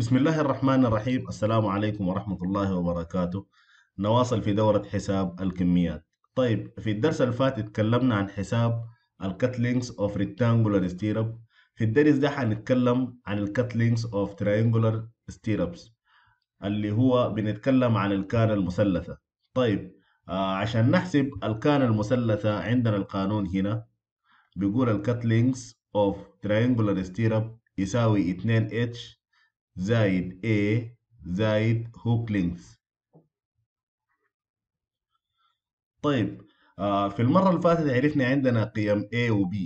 بسم الله الرحمن الرحيم السلام عليكم ورحمة الله وبركاته نواصل في دورة حساب الكميات طيب في الدرس الفات اتكلمنا عن حساب الكتلينكس of rectangular stirrup في الدرس ده هنتكلم عن الكتلينكس of triangular stirrups اللي هو بنتكلم عن الكان المثلثة طيب آه عشان نحسب الكان المثلثة عندنا القانون هنا بيقول الكتلينكس of triangular stirrup يساوي 2H زائد A زائد hook length طيب آه، في المرة اللي فاتت عرفنا عندنا قيم A و B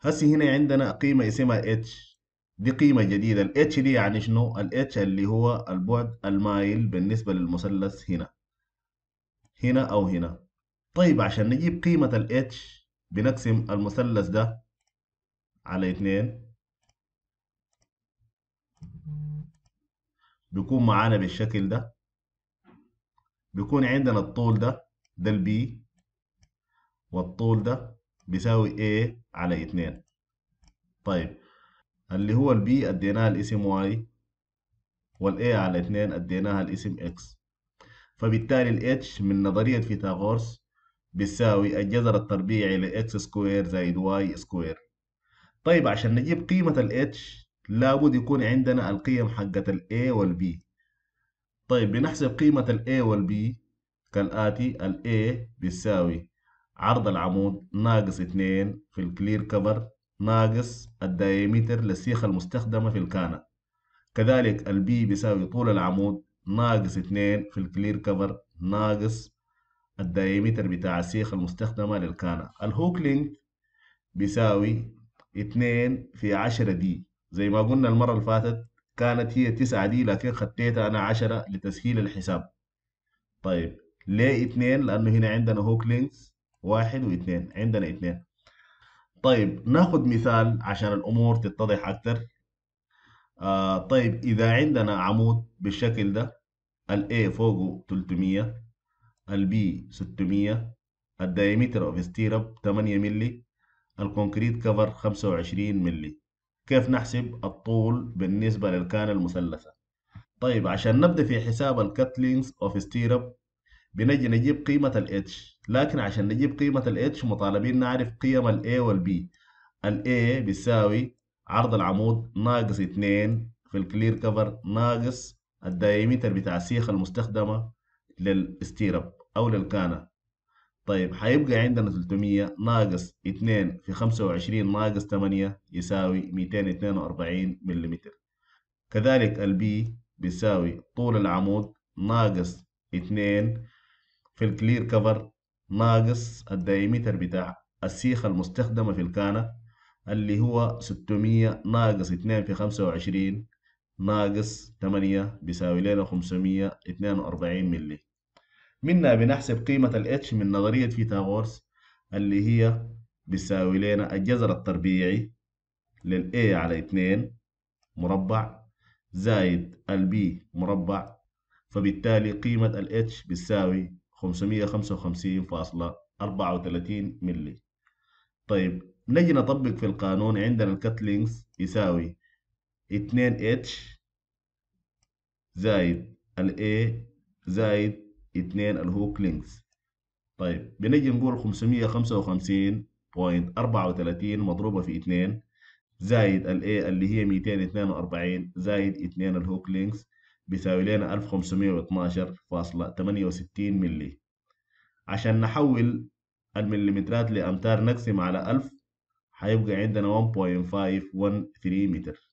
هسي هنا عندنا قيمة اسمها H دي قيمة جديدة ال H دي يعني شنو؟ ال H اللي هو البعد المايل بالنسبة للمثلث هنا هنا أو هنا طيب عشان نجيب قيمة ال H بنقسم المثلث ده على اتنين بيكون معانا بالشكل ده بيكون عندنا الطول ده ده البي والطول ده بيساوي A على 2 طيب اللي هو البي اديناها الاسم واي والA على 2 اديناها الاسم اكس فبالتالي الاتش من نظرية فيثاغورس بتساوي الجذر التربيعي لاكس سكوير زائد واي سكوير طيب عشان نجيب قيمة الاتش لابد يكون عندنا القيم حقت ال A وال B طيب بنحسب قيمة ال A وال B كالآتي ال A بيساوي عرض العمود ناقص اتنين في الكلير كفر ناقص الدايمتر للسيخة المستخدمة في الكانة كذلك ال B بيساوي طول العمود ناقص اتنين في الكلير كفر ناقص الدايمتر بتاع السيخة المستخدمة للكانة الهوك لينك بيساوي 2 في عشرة دي زي ما قلنا المرة اللي فاتت كانت هي تسعة دي لكن خطيتها أنا عشرة لتسهيل الحساب طيب ليه اتنين لأنه هنا عندنا هوك لينكس واحد واثنين عندنا اثنين طيب ناخد مثال عشان الأمور تتضح أكثر آه طيب إذا عندنا عمود بالشكل ده الـ A فوقه 300 الـ B 600 الدايمتر اوف ستيرب 8 ملي الكونكريت كفر 25 ملي كيف نحسب الطول بالنسبة للكان المثلثة طيب عشان نبدأ في حساب الكتلينز اوف ستيرب بنجي نجيب قيمة ال H لكن عشان نجيب قيمة ال H مطالبين نعرف قيم ال A وال B ال A بيساوي عرض العمود ناقص 2 في الكلير كفر ناقص الدايمتر بتاع السيخ المستخدمة للستيرب أو للكانة طيب هيبقى عندنا 300 ناقص 2 في 25 ناقص 8 يساوي 242 ملم كذلك البي بيساوي طول العمود ناقص 2 في الكلير كفر ناقص الدايمتر بتاع السيخ المستخدمة في الكانة اللي هو 600 ناقص 2 في 25 ناقص 8 بيساوي لنا 542 ملي منا بنحسب قيمة ال H من نظرية فيثاغورس اللي هي بيساوي لنا الجذر التربيعي لل A على 2 مربع زائد ال B مربع فبالتالي قيمة ال H بتساوي 555.34 ملي طيب نجي نطبق في القانون عندنا الكت يساوي 2H زائد ال A زائد اثنين الهوك لينكس طيب بنجي نقول 555.34 مضروبة في اثنين زايد ال A اللي هي 242 زايد 2 الهوك لينكس بيساوي لنا 1512.68 ملي عشان نحول المليمترات لأمتار نقسم على 1000 هيبقى عندنا 1.513 متر